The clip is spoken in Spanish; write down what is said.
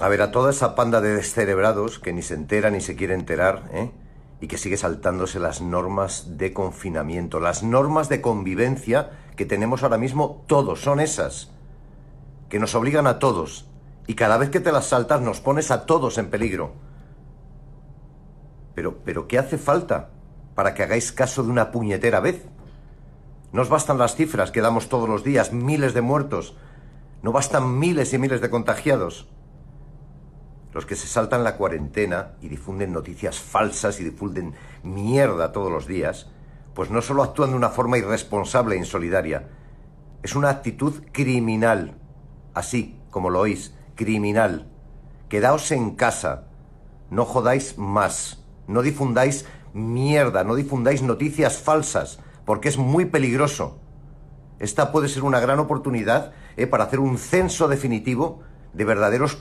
A ver, a toda esa panda de descerebrados que ni se entera ni se quiere enterar, ¿eh? y que sigue saltándose las normas de confinamiento, las normas de convivencia que tenemos ahora mismo, todos son esas, que nos obligan a todos, y cada vez que te las saltas nos pones a todos en peligro. Pero, pero, ¿qué hace falta para que hagáis caso de una puñetera vez? No os bastan las cifras que damos todos los días, miles de muertos, no bastan miles y miles de contagiados los que se saltan la cuarentena y difunden noticias falsas y difunden mierda todos los días, pues no solo actúan de una forma irresponsable e insolidaria, es una actitud criminal, así como lo oís, criminal. Quedaos en casa, no jodáis más, no difundáis mierda, no difundáis noticias falsas, porque es muy peligroso. Esta puede ser una gran oportunidad eh, para hacer un censo definitivo de verdaderos